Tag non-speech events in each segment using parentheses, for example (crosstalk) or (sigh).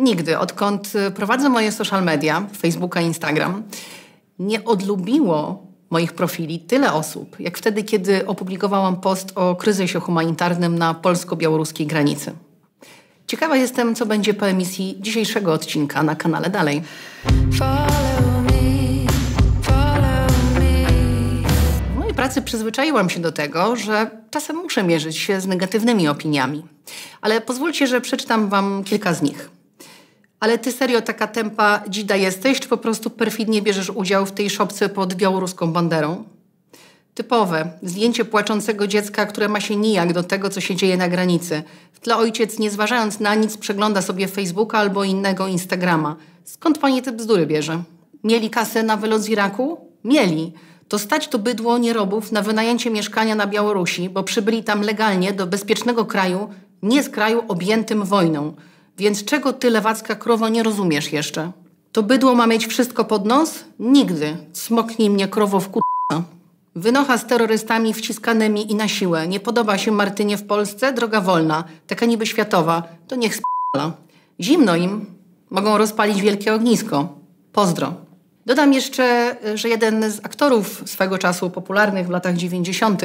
Nigdy. Odkąd y, prowadzę moje social media, Facebooka, Instagram, nie odlubiło moich profili tyle osób, jak wtedy, kiedy opublikowałam post o kryzysie humanitarnym na polsko-białoruskiej granicy. Ciekawa jestem, co będzie po emisji dzisiejszego odcinka na kanale Dalej. W mojej pracy przyzwyczaiłam się do tego, że czasem muszę mierzyć się z negatywnymi opiniami. Ale pozwólcie, że przeczytam Wam kilka z nich ale ty serio taka tempa dzida jesteś, czy po prostu perfidnie bierzesz udział w tej szopce pod białoruską banderą? Typowe. Zdjęcie płaczącego dziecka, które ma się nijak do tego, co się dzieje na granicy. W tle ojciec, nie zważając na nic, przegląda sobie Facebooka albo innego Instagrama. Skąd pani te bzdury bierze? Mieli kasę na wylot z Iraku? Mieli. To stać to bydło nierobów na wynajęcie mieszkania na Białorusi, bo przybyli tam legalnie do bezpiecznego kraju, nie z kraju objętym wojną – więc czego ty, lewacka krowo, nie rozumiesz jeszcze? To bydło ma mieć wszystko pod nos? Nigdy. Smoknij mnie krowo w kółka. Wynocha z terrorystami wciskanymi i na siłę. Nie podoba się Martynie w Polsce? Droga wolna, taka niby światowa. To niech spala. Zimno im. Mogą rozpalić wielkie ognisko. Pozdro. Dodam jeszcze, y, że jeden z aktorów swego czasu popularnych w latach 90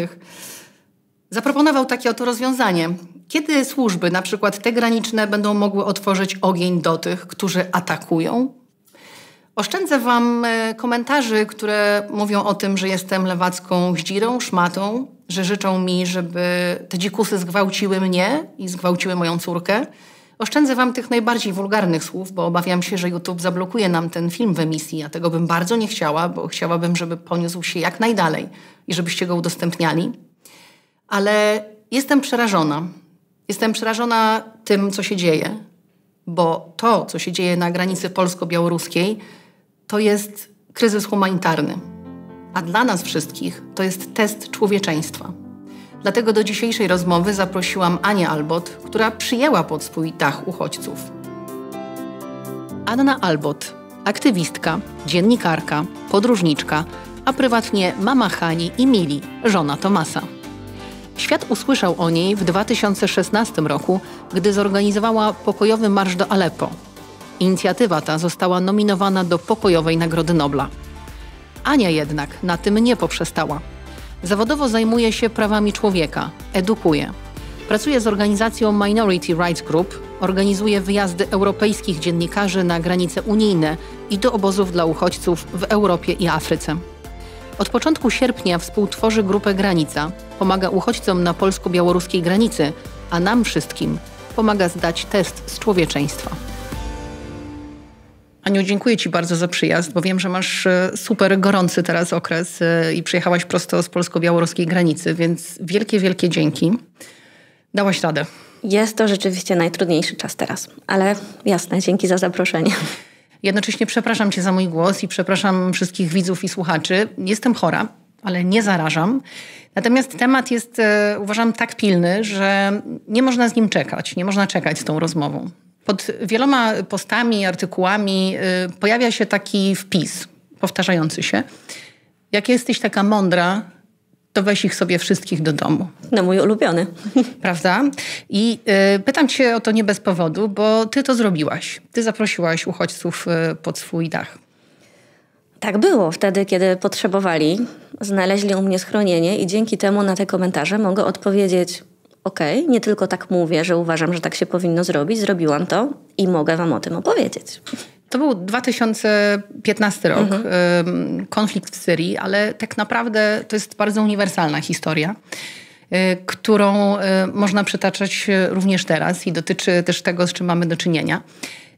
Zaproponował takie oto rozwiązanie. Kiedy służby, na przykład te graniczne, będą mogły otworzyć ogień do tych, którzy atakują? Oszczędzę Wam e, komentarzy, które mówią o tym, że jestem lewacką zdzirą, szmatą, że życzą mi, żeby te dzikusy zgwałciły mnie i zgwałciły moją córkę. Oszczędzę Wam tych najbardziej wulgarnych słów, bo obawiam się, że YouTube zablokuje nam ten film w emisji, a tego bym bardzo nie chciała, bo chciałabym, żeby poniósł się jak najdalej i żebyście go udostępniali ale jestem przerażona. Jestem przerażona tym, co się dzieje, bo to, co się dzieje na granicy polsko-białoruskiej, to jest kryzys humanitarny, a dla nas wszystkich to jest test człowieczeństwa. Dlatego do dzisiejszej rozmowy zaprosiłam Anię Albot, która przyjęła pod swój dach uchodźców. Anna Albot, aktywistka, dziennikarka, podróżniczka, a prywatnie mama Hani i Mili, żona Tomasa. Świat usłyszał o niej w 2016 roku, gdy zorganizowała pokojowy marsz do Aleppo. Inicjatywa ta została nominowana do pokojowej Nagrody Nobla. Ania jednak na tym nie poprzestała. Zawodowo zajmuje się prawami człowieka, edukuje. Pracuje z organizacją Minority Rights Group, organizuje wyjazdy europejskich dziennikarzy na granice unijne i do obozów dla uchodźców w Europie i Afryce. Od początku sierpnia współtworzy grupę Granica. Pomaga uchodźcom na polsko-białoruskiej granicy, a nam wszystkim pomaga zdać test z człowieczeństwa. Aniu, dziękuję Ci bardzo za przyjazd, bo wiem, że masz e, super gorący teraz okres e, i przyjechałaś prosto z polsko-białoruskiej granicy, więc wielkie, wielkie dzięki. Dałaś radę. Jest to rzeczywiście najtrudniejszy czas teraz, ale jasne, dzięki za zaproszenie. Jednocześnie przepraszam Cię za mój głos i przepraszam wszystkich widzów i słuchaczy. Jestem chora, ale nie zarażam. Natomiast temat jest, e, uważam, tak pilny, że nie można z nim czekać, nie można czekać z tą rozmową. Pod wieloma postami, artykułami e, pojawia się taki wpis powtarzający się. Jak jesteś taka mądra, to weź ich sobie wszystkich do domu. No mój ulubiony. (laughs) Prawda? I y, pytam cię o to nie bez powodu, bo ty to zrobiłaś. Ty zaprosiłaś uchodźców y, pod swój dach. Tak było wtedy, kiedy potrzebowali. Znaleźli u mnie schronienie i dzięki temu na te komentarze mogę odpowiedzieć OK, nie tylko tak mówię, że uważam, że tak się powinno zrobić, zrobiłam to i mogę Wam o tym opowiedzieć. To był 2015 rok, mhm. konflikt w Syrii, ale tak naprawdę to jest bardzo uniwersalna historia e, którą e, można przytaczać e, również teraz i dotyczy też tego, z czym mamy do czynienia.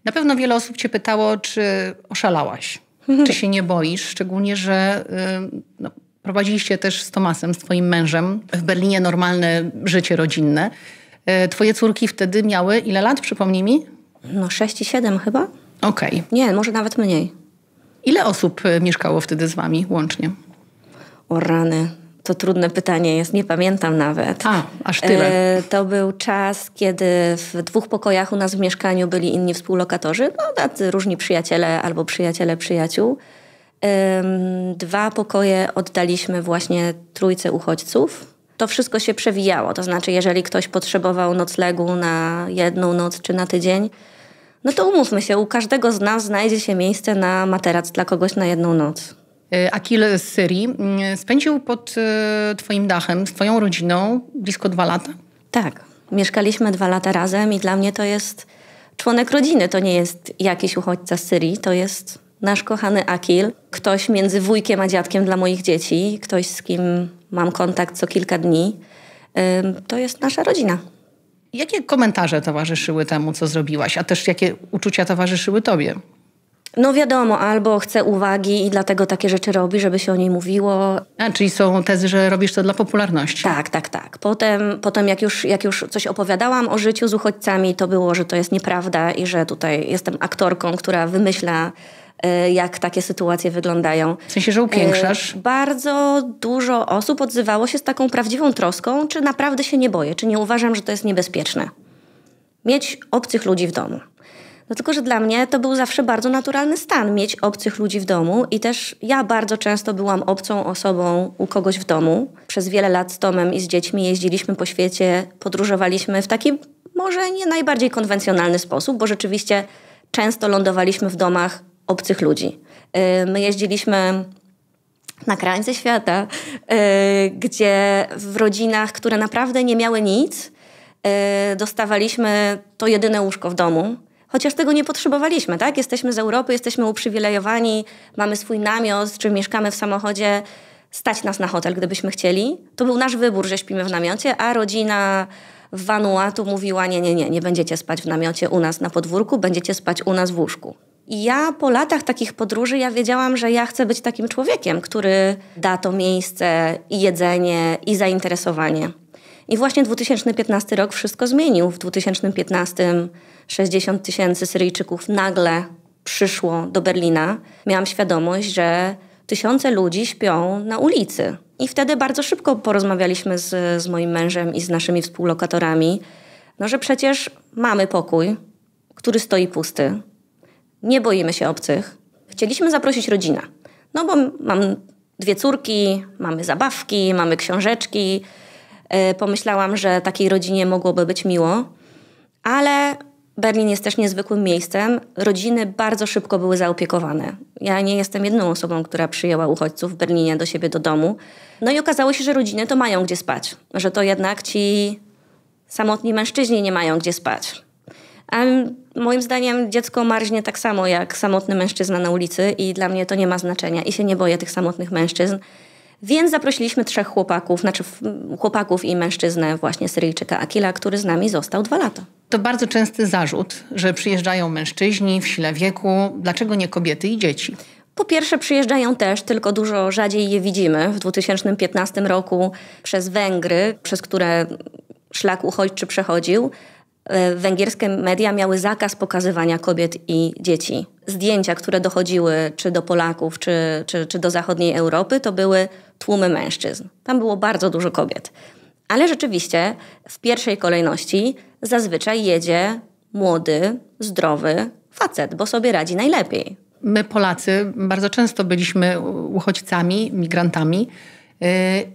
Na pewno wiele osób cię pytało, czy oszalałaś, mhm. czy się nie boisz, szczególnie, że no, prowadziliście też z Tomasem, z twoim mężem w Berlinie normalne życie rodzinne. Twoje córki wtedy miały ile lat, przypomnij mi? No 6 i 7 chyba. Okej. Okay. Nie, może nawet mniej. Ile osób e, mieszkało wtedy z wami łącznie? O rany, to trudne pytanie jest, nie pamiętam nawet. A, aż tyle. E, to był czas, kiedy w dwóch pokojach u nas w mieszkaniu byli inni współlokatorzy, no tacy różni przyjaciele albo przyjaciele przyjaciół. E, dwa pokoje oddaliśmy właśnie trójce uchodźców. To wszystko się przewijało, to znaczy jeżeli ktoś potrzebował noclegu na jedną noc czy na tydzień, no to umówmy się, u każdego z nas znajdzie się miejsce na materac dla kogoś na jedną noc. E, Akil z Syrii mm, spędził pod e, Twoim dachem, z Twoją rodziną blisko dwa lata? Tak. Mieszkaliśmy dwa lata razem i dla mnie to jest członek rodziny. To nie jest jakiś uchodźca z Syrii, to jest nasz kochany Akil. Ktoś między wujkiem a dziadkiem dla moich dzieci, ktoś z kim mam kontakt co kilka dni. To jest nasza rodzina. Jakie komentarze towarzyszyły temu, co zrobiłaś, a też jakie uczucia towarzyszyły tobie? No wiadomo, albo chcę uwagi i dlatego takie rzeczy robi, żeby się o niej mówiło. A, czyli są tezy, że robisz to dla popularności. Tak, tak, tak. Potem, potem jak, już, jak już coś opowiadałam o życiu z uchodźcami, to było, że to jest nieprawda i że tutaj jestem aktorką, która wymyśla E, jak takie sytuacje wyglądają. W sensie, że upiększasz? E, bardzo dużo osób odzywało się z taką prawdziwą troską, czy naprawdę się nie boję, czy nie uważam, że to jest niebezpieczne. Mieć obcych ludzi w domu. No tylko, że dla mnie to był zawsze bardzo naturalny stan, mieć obcych ludzi w domu i też ja bardzo często byłam obcą osobą u kogoś w domu. Przez wiele lat z Tomem i z dziećmi jeździliśmy po świecie, podróżowaliśmy w taki może nie najbardziej konwencjonalny sposób, bo rzeczywiście często lądowaliśmy w domach obcych ludzi. E, my jeździliśmy na krańce świata, e, gdzie w rodzinach, które naprawdę nie miały nic, e, dostawaliśmy to jedyne łóżko w domu. Chociaż tego nie potrzebowaliśmy, tak? Jesteśmy z Europy, jesteśmy uprzywilejowani, mamy swój namiot, czy mieszkamy w samochodzie, stać nas na hotel, gdybyśmy chcieli. To był nasz wybór, że śpimy w namiocie, a rodzina w Vanuatu mówiła: Nie, nie, nie, nie będziecie spać w namiocie u nas na podwórku, będziecie spać u nas w łóżku. I ja po latach takich podróży ja wiedziałam, że ja chcę być takim człowiekiem, który da to miejsce i jedzenie i zainteresowanie. I właśnie 2015 rok wszystko zmienił. W 2015 60 tysięcy Syryjczyków nagle przyszło do Berlina. Miałam świadomość, że tysiące ludzi śpią na ulicy. I wtedy bardzo szybko porozmawialiśmy z, z moim mężem i z naszymi współlokatorami, no że przecież mamy pokój, który stoi pusty nie boimy się obcych. Chcieliśmy zaprosić rodzinę. No bo mam dwie córki, mamy zabawki, mamy książeczki. E, pomyślałam, że takiej rodzinie mogłoby być miło, ale Berlin jest też niezwykłym miejscem. Rodziny bardzo szybko były zaopiekowane. Ja nie jestem jedną osobą, która przyjęła uchodźców w Berlinie do siebie do domu. No i okazało się, że rodziny to mają gdzie spać, że to jednak ci samotni mężczyźni nie mają gdzie spać a moim zdaniem dziecko marznie tak samo jak samotny mężczyzna na ulicy i dla mnie to nie ma znaczenia i się nie boję tych samotnych mężczyzn. Więc zaprosiliśmy trzech chłopaków, znaczy chłopaków i mężczyznę właśnie Syryjczyka Akila, który z nami został dwa lata. To bardzo częsty zarzut, że przyjeżdżają mężczyźni w sile wieku. Dlaczego nie kobiety i dzieci? Po pierwsze, przyjeżdżają też, tylko dużo rzadziej je widzimy. W 2015 roku przez Węgry, przez które szlak uchodźczy przechodził, E, węgierskie media miały zakaz pokazywania kobiet i dzieci. Zdjęcia, które dochodziły czy do Polaków, czy, czy, czy do zachodniej Europy, to były tłumy mężczyzn. Tam było bardzo dużo kobiet. Ale rzeczywiście w pierwszej kolejności zazwyczaj jedzie młody, zdrowy facet, bo sobie radzi najlepiej. My, Polacy, bardzo często byliśmy uchodźcami, migrantami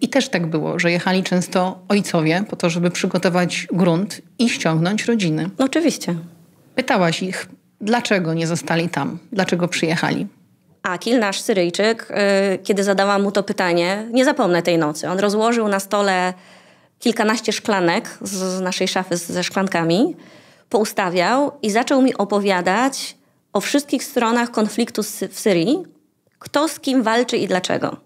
i też tak było, że jechali często ojcowie po to, żeby przygotować grunt i ściągnąć rodziny. No, oczywiście. Pytałaś ich, dlaczego nie zostali tam, dlaczego przyjechali. Akil, nasz Syryjczyk, y, kiedy zadałam mu to pytanie, nie zapomnę tej nocy. On rozłożył na stole kilkanaście szklanek z naszej szafy ze szklankami, poustawiał i zaczął mi opowiadać o wszystkich stronach konfliktu w Syrii, kto z kim walczy i dlaczego.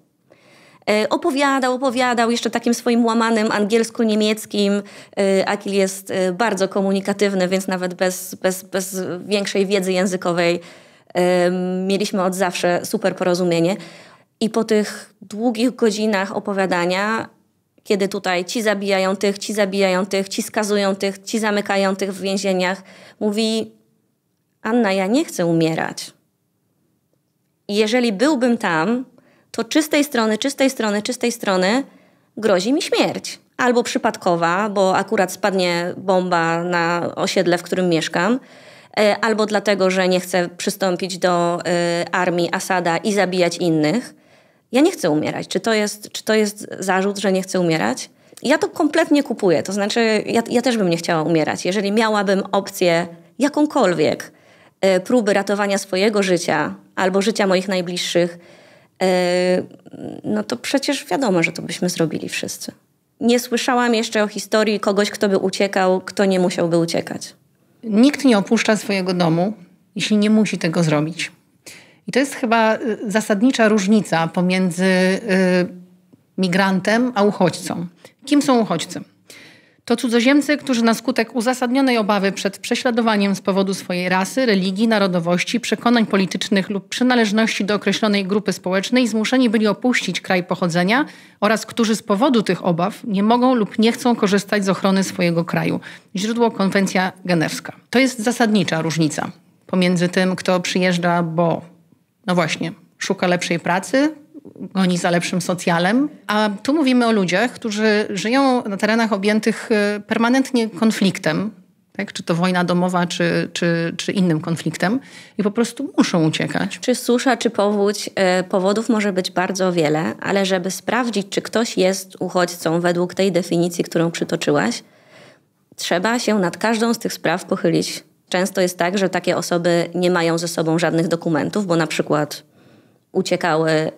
E, opowiadał, opowiadał jeszcze takim swoim łamanym angielsko-niemieckim. E, Akil jest e, bardzo komunikatywny, więc nawet bez, bez, bez większej wiedzy językowej mieliśmy od zawsze super porozumienie. I po tych długich godzinach opowiadania, kiedy tutaj ci zabijają tych, ci zabijają tych, ci skazują tych, ci zamykają tych w więzieniach, mówi: Anna, ja nie chcę umierać. jeżeli byłbym tam, to czystej strony, czystej strony, czystej strony grozi mi śmierć. Albo przypadkowa, bo akurat spadnie bomba na osiedle, w którym mieszkam, e, albo dlatego, że nie chcę przystąpić do e, armii Asada i zabijać innych. Ja nie chcę umierać. Czy to jest, czy to jest zarzut, że nie chcę umierać? Ja to kompletnie kupuję. To znaczy, ja, ja też bym nie chciała umierać. Jeżeli miałabym opcję jakąkolwiek e, próby ratowania swojego życia albo życia moich najbliższych, Yy, no to przecież wiadomo, że to byśmy zrobili wszyscy. Nie słyszałam jeszcze o historii kogoś, kto by uciekał, kto nie musiałby uciekać. Nikt nie opuszcza swojego domu, jeśli nie musi tego zrobić. I to jest chyba y, zasadnicza różnica pomiędzy y, migrantem a uchodźcą. Kim są uchodźcy? To cudzoziemcy, którzy na skutek uzasadnionej obawy przed prześladowaniem z powodu swojej rasy, religii, narodowości, przekonań politycznych lub przynależności do określonej grupy społecznej zmuszeni byli opuścić kraj pochodzenia oraz którzy z powodu tych obaw nie mogą lub nie chcą korzystać z ochrony swojego kraju. Źródło konwencja genewska. To jest zasadnicza różnica pomiędzy tym, kto przyjeżdża, bo no właśnie, szuka lepszej pracy, goni za lepszym socjalem. A tu mówimy o ludziach, którzy żyją na terenach objętych e, permanentnie konfliktem, tak? czy to wojna domowa, czy, czy, czy innym konfliktem, i po prostu muszą uciekać. Czy susza, czy powódź, e, powodów może być bardzo wiele, ale żeby sprawdzić, czy ktoś jest uchodźcą według tej definicji, którą przytoczyłaś, trzeba się nad każdą z tych spraw pochylić. Często jest tak, że takie osoby nie mają ze sobą żadnych dokumentów, bo na przykład uciekały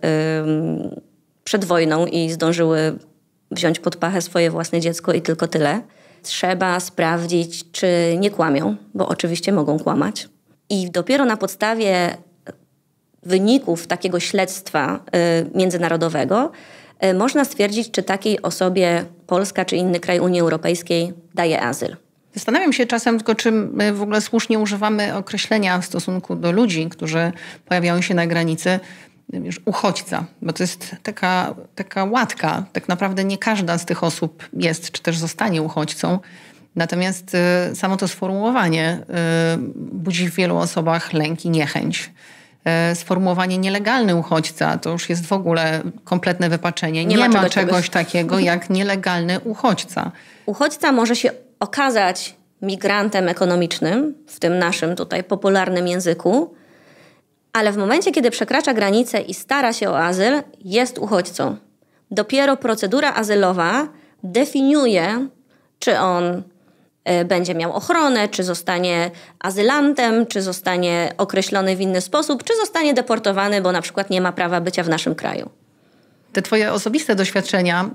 przed wojną i zdążyły wziąć pod pachę swoje własne dziecko i tylko tyle. Trzeba sprawdzić, czy nie kłamią, bo oczywiście mogą kłamać. I dopiero na podstawie wyników takiego śledztwa y, międzynarodowego y, można stwierdzić, czy takiej osobie Polska czy inny kraj Unii Europejskiej daje azyl. Zastanawiam się czasem tylko, czy my w ogóle słusznie używamy określenia w stosunku do ludzi, którzy pojawiają się na granicy już uchodźca, bo to jest taka, taka łatka. Tak naprawdę nie każda z tych osób jest, czy też zostanie uchodźcą. Natomiast y, samo to sformułowanie y, budzi w wielu osobach lęk i niechęć. Y, sformułowanie nielegalny uchodźca to już jest w ogóle kompletne wypaczenie. Nie, nie ma, ma czegoś czegoś takiego (laughs) jak nielegalny uchodźca. Uchodźca może się okazać migrantem ekonomicznym, w tym naszym tutaj popularnym języku, ale w momencie, kiedy przekracza granicę i stara się o azyl, jest uchodźcą. Dopiero procedura azylowa definiuje, czy on e, będzie miał ochronę, czy zostanie azylantem, czy zostanie określony w inny sposób, czy zostanie deportowany, bo na przykład nie ma prawa bycia w naszym kraju. Te Twoje osobiste doświadczenia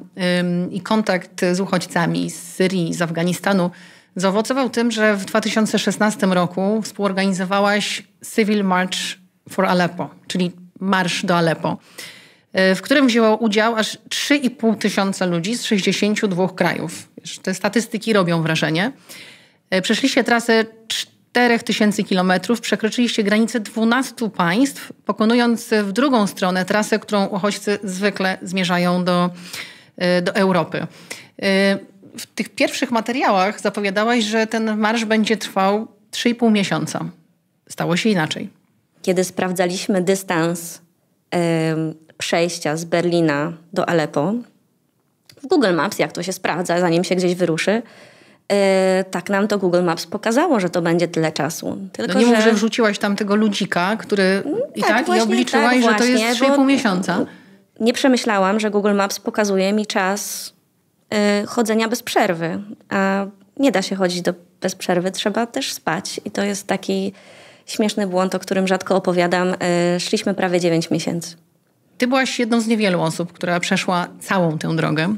i kontakt z uchodźcami z Syrii, z Afganistanu zaowocował tym, że w 2016 roku współorganizowałaś Civil March for Aleppo, czyli Marsz do Aleppo, e, w którym wzięło udział aż 3,5 tysiąca ludzi z 62 krajów. Te statystyki robią wrażenie. E, przeszliście trasę 4 tysięcy kilometrów, przekroczyliście granicę 12 państw, pokonując w drugą stronę trasę, którą uchodźcy zwykle zmierzają do, e, do Europy. W tych pierwszych materiałach zapowiadałaś, że ten marsz będzie trwał 3,5 miesiąca. Stało się inaczej kiedy sprawdzaliśmy dystans y, przejścia z Berlina do Alepo, w Google Maps, jak to się sprawdza, zanim się gdzieś wyruszy, e, tak nam to Google Maps pokazało, że to będzie tyle czasu. Tylko, no nie że... że wrzuciłaś tam tego ludzika, który no, i tak, tak właśnie, i obliczyłaś, tak, że to jest 3,5 miesiąca. Nie przemyślałam, że Google Maps pokazuje mi czas e, chodzenia bez przerwy, a nie da się chodzić do, bez przerwy, trzeba też spać i to jest taki śmieszny błąd, o którym rzadko opowiadam. E, szliśmy prawie 9 miesięcy. Ty byłaś jedną z niewielu osób, która przeszła całą tę drogę.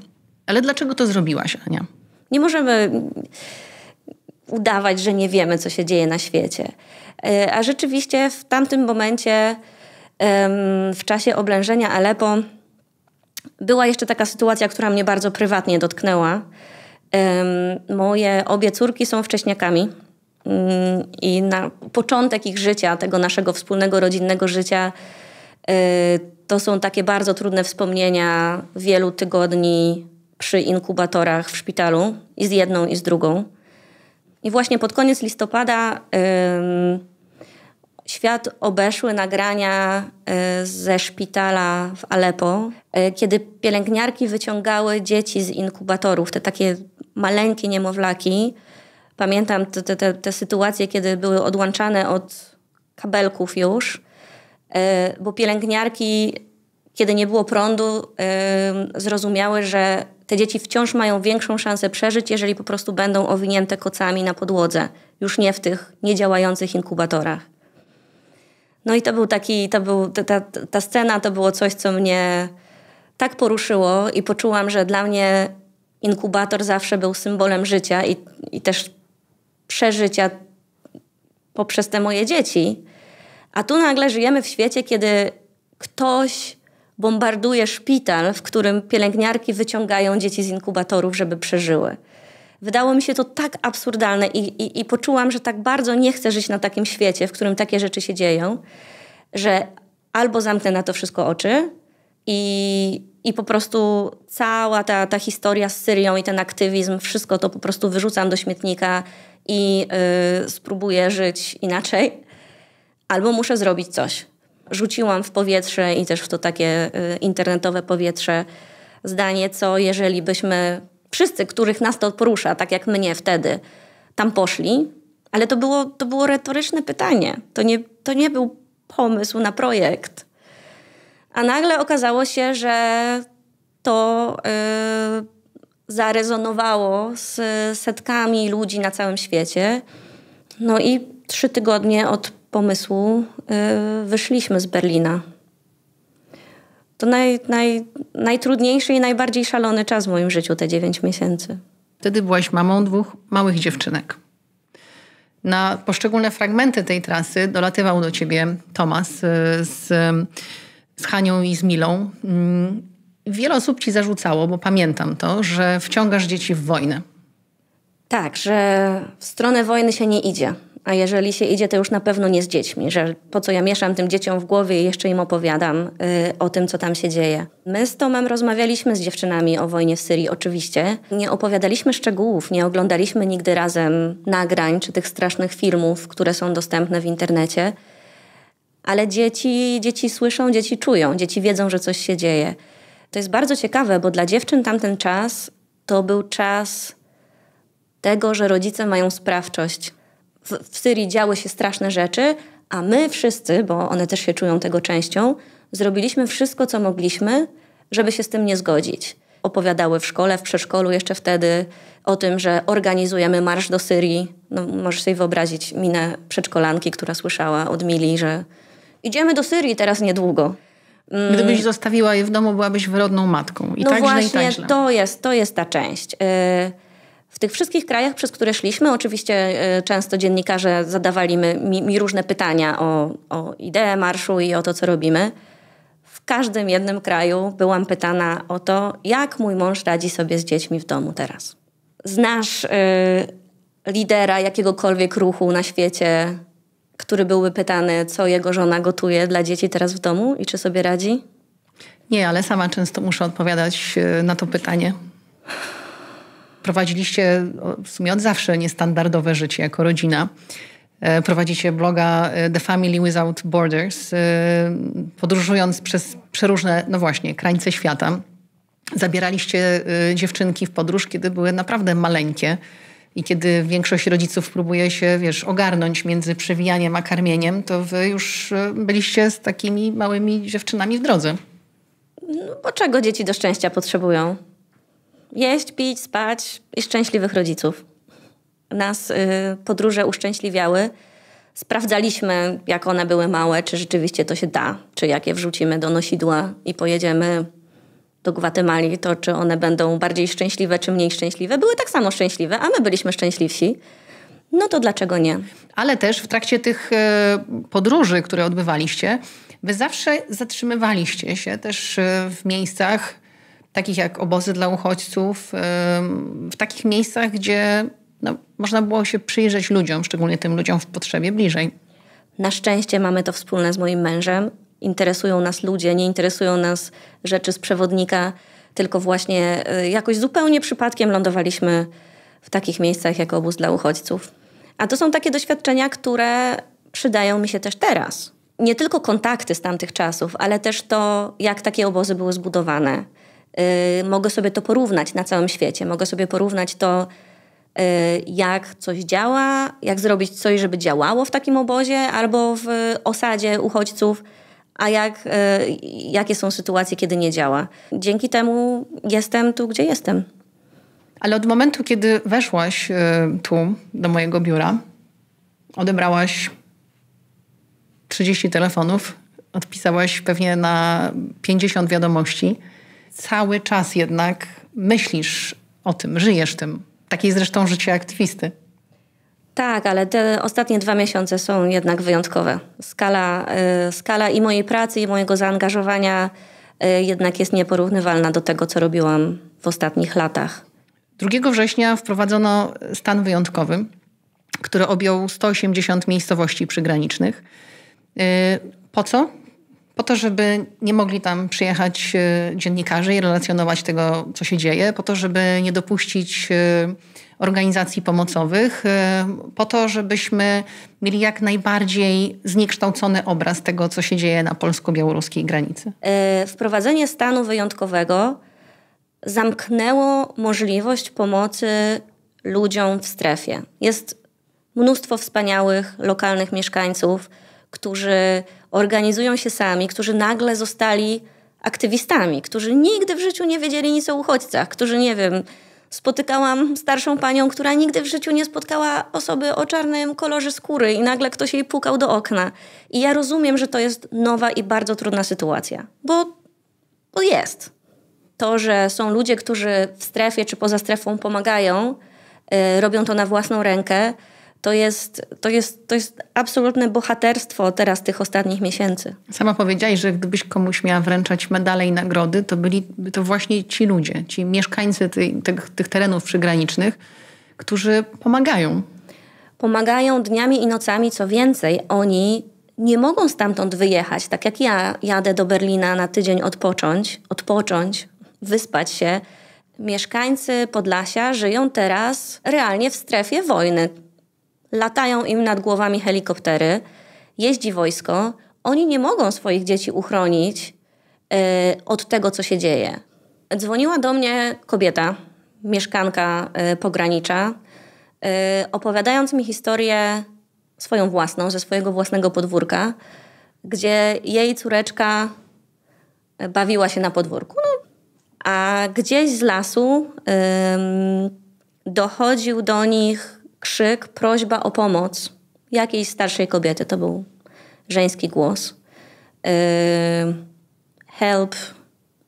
Ale dlaczego to zrobiłaś, Ania? Nie możemy udawać, że nie wiemy, co się dzieje na świecie. E, a rzeczywiście w tamtym momencie, w czasie oblężenia Alepo, była jeszcze taka sytuacja, która mnie bardzo prywatnie dotknęła. Moje obie córki są wcześniakami Mm, i na początek ich życia, tego naszego wspólnego rodzinnego życia, y, to są takie bardzo trudne wspomnienia wielu tygodni przy inkubatorach w szpitalu i z jedną i z drugą. I właśnie pod koniec listopada świat obeszły nagrania y, ze szpitala w Alepo, y, kiedy pielęgniarki wyciągały dzieci z inkubatorów, te takie maleńkie niemowlaki, Pamiętam te, te, te sytuacje, kiedy były odłączane od kabelków już, e, bo pielęgniarki, kiedy nie było prądu, e, zrozumiały, że te dzieci wciąż mają większą szansę przeżyć, jeżeli po prostu będą owinięte kocami na podłodze, już nie w tych niedziałających inkubatorach. No i to był taki, to był, ta, ta scena to było coś, co mnie tak poruszyło i poczułam, że dla mnie inkubator zawsze był symbolem życia i, i też przeżycia poprzez te moje dzieci. A tu nagle żyjemy w świecie, kiedy ktoś bombarduje szpital, w którym pielęgniarki wyciągają dzieci z inkubatorów, żeby przeżyły. Wydało mi się to tak absurdalne i, i, i poczułam, że tak bardzo nie chcę żyć na takim świecie, w którym takie rzeczy się dzieją, że albo zamknę na to wszystko oczy i i po prostu cała ta, ta historia z Syrią i ten aktywizm, wszystko to po prostu wyrzucam do śmietnika i yy, spróbuję żyć inaczej. Albo muszę zrobić coś. Rzuciłam w powietrze i też w to takie y, internetowe powietrze zdanie, co jeżeli byśmy wszyscy, których nas to porusza, tak jak mnie wtedy, tam poszli, ale to było, to było retoryczne pytanie. To nie, to nie był pomysł na projekt. A nagle okazało się, że to yy, zarezonowało z setkami ludzi na całym świecie. No i trzy tygodnie od pomysłu yy, wyszliśmy z Berlina. To naj, naj, najtrudniejszy i najbardziej szalony czas w moim życiu, te dziewięć miesięcy. Wtedy byłaś mamą dwóch małych dziewczynek. Na poszczególne fragmenty tej trasy dolatywał do ciebie Tomas z, z z Hanią i z Milą. Mm, wiele osób ci zarzucało, bo pamiętam to, że wciągasz dzieci w wojnę. Tak, że w stronę wojny się nie idzie. A jeżeli się idzie, to już na pewno nie z dziećmi, że po co ja mieszam tym dzieciom w głowie i jeszcze im opowiadam y, o tym, co tam się dzieje. My z Tomem rozmawialiśmy z dziewczynami o wojnie w Syrii, oczywiście. Nie opowiadaliśmy szczegółów, nie oglądaliśmy nigdy razem nagrań czy tych strasznych filmów, które są dostępne w internecie ale dzieci, dzieci słyszą, dzieci czują, dzieci wiedzą, że coś się dzieje. To jest bardzo ciekawe, bo dla dziewczyn tamten czas to był czas tego, że rodzice mają sprawczość. W, w Syrii działy się straszne rzeczy, a my wszyscy, bo one też się czują tego częścią, zrobiliśmy wszystko, co mogliśmy, żeby się z tym nie zgodzić. Opowiadały w szkole, w przedszkolu jeszcze wtedy o tym, że organizujemy marsz do Syrii. No, możesz sobie wyobrazić minę przedszkolanki, która słyszała od Mili, że Idziemy do Syrii teraz niedługo. Mm. Gdybyś zostawiła je w domu, byłabyś wyrodną matką. I no tak właśnie, źle, i tak źle. To, jest, to jest ta część. Y, w tych wszystkich krajach, przez które szliśmy, oczywiście y, często dziennikarze zadawali mi, mi różne pytania o, o ideę marszu i o to, co robimy. W każdym jednym kraju byłam pytana o to, jak mój mąż radzi sobie z dziećmi w domu teraz. Znasz y, lidera jakiegokolwiek ruchu na świecie, który byłby pytany, co jego żona gotuje dla dzieci teraz w domu i czy sobie radzi? Nie, ale sama często muszę odpowiadać e, na to pytanie. Prowadziliście w sumie od zawsze niestandardowe życie jako rodzina. E, prowadzicie bloga e, The Family Without Borders, podróżując przez przeróżne, no właśnie, krańce świata. Zabieraliście dziewczynki w podróż, kiedy były naprawdę maleńkie i kiedy większość rodziców próbuje się, wiesz, ogarnąć między przewijaniem a karmieniem, to wy już e, byliście z takimi małymi dziewczynami w drodze. No, bo czego dzieci do szczęścia potrzebują? Jeść, pić, spać i szczęśliwych rodziców. Nas y, podróże uszczęśliwiały. Sprawdzaliśmy, jak one były małe, czy rzeczywiście to się da, czy jak je wrzucimy do nosidła i pojedziemy do Gwatemali, to czy one będą bardziej szczęśliwe czy mniej szczęśliwe, były tak samo szczęśliwe, a my byliśmy szczęśliwsi. No to dlaczego nie? Ale też w trakcie tych e, podróży, które odbywaliście, wy zawsze zatrzymywaliście się też e, w miejscach takich jak obozy dla uchodźców, e, w takich miejscach, gdzie no, można było się przyjrzeć ludziom, szczególnie tym ludziom w potrzebie bliżej. Na szczęście mamy to wspólne z moim mężem interesują nas ludzie, nie interesują nas rzeczy z przewodnika, tylko właśnie y, jakoś zupełnie przypadkiem lądowaliśmy w takich miejscach jak obóz dla uchodźców. A to są takie doświadczenia, które przydają mi się też teraz. Nie tylko kontakty z tamtych czasów, ale też to, jak takie obozy były zbudowane. Y, mogę sobie to porównać na całym świecie. Mogę sobie porównać to, y, jak coś działa, jak zrobić coś, żeby działało w takim obozie albo w osadzie uchodźców a jak, e, jakie są sytuacje, kiedy nie działa. Dzięki temu jestem tu, gdzie jestem. Ale od momentu, kiedy weszłaś e, tu do mojego biura, odebrałaś 30 telefonów, odpisałaś pewnie na 50 wiadomości. Cały czas jednak myślisz o tym, żyjesz tym. Takie jest zresztą życie aktywisty. Tak, ale te ostatnie dwa miesiące są jednak wyjątkowe. Skala, y, skala i mojej pracy, i mojego zaangażowania y, jednak jest nieporównywalna do tego, co robiłam w ostatnich latach. 2 września wprowadzono stan wyjątkowy, który objął 180 miejscowości przygranicznych. Y, po co? Po to, żeby nie mogli tam przyjechać dziennikarze i relacjonować tego, co się dzieje, po to, żeby nie dopuścić organizacji pomocowych, y, po to, żebyśmy mieli jak najbardziej zniekształcony obraz tego, co się dzieje na polsko-białoruskiej granicy. E, wprowadzenie stanu wyjątkowego zamknęło możliwość pomocy ludziom w strefie. Jest mnóstwo wspaniałych lokalnych mieszkańców, którzy organizują się sami, którzy nagle zostali aktywistami, którzy nigdy w życiu nie wiedzieli nic o uchodźcach, którzy nie wiem, spotykałam starszą panią, która nigdy w życiu nie spotkała osoby o czarnym kolorze skóry i nagle ktoś jej pukał do okna. I ja rozumiem, że to jest nowa i bardzo trudna sytuacja, bo, bo jest. To, że są ludzie, którzy w strefie czy poza strefą pomagają, yy, robią to na własną rękę, to jest, to jest, to jest absolutne bohaterstwo teraz tych ostatnich miesięcy. Sama powiedziałaś, że gdybyś komuś miała wręczać medale i nagrody, to byliby to właśnie ci ludzie, ci mieszkańcy tych, tych, tych terenów przygranicznych, którzy pomagają. Pomagają dniami i nocami, co więcej, oni nie mogą stamtąd wyjechać. Tak jak ja jadę do Berlina na tydzień odpocząć, odpocząć, wyspać się. Mieszkańcy Podlasia żyją teraz realnie w strefie wojny latają im nad głowami helikoptery, jeździ wojsko, oni nie mogą swoich dzieci uchronić e, od tego, co się dzieje. Dzwoniła do mnie kobieta, mieszkanka e, pogranicza, e, opowiadając mi historię swoją własną, ze swojego własnego podwórka, gdzie jej córeczka bawiła się na podwórku. No, a gdzieś z lasu dochodził do nich krzyk, prośba o pomoc jakiejś starszej kobiety. To był żeński głos. Yy, help,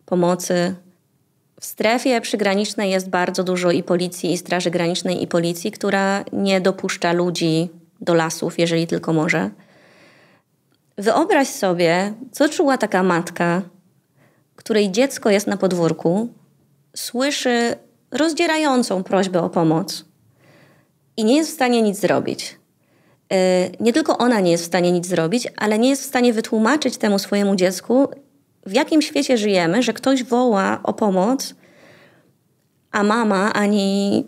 pomocy. W strefie przygranicznej jest bardzo dużo i policji, i Straży Granicznej, i policji, która nie dopuszcza ludzi do lasów, jeżeli tylko może. Wyobraź sobie, co czuła taka matka, której dziecko jest na podwórku, słyszy rozdzierającą prośbę o pomoc i nie jest w stanie nic zrobić. Y, nie tylko ona nie jest w stanie nic zrobić, ale nie jest w stanie wytłumaczyć temu swojemu dziecku, w jakim świecie żyjemy, że ktoś woła o pomoc, a mama ani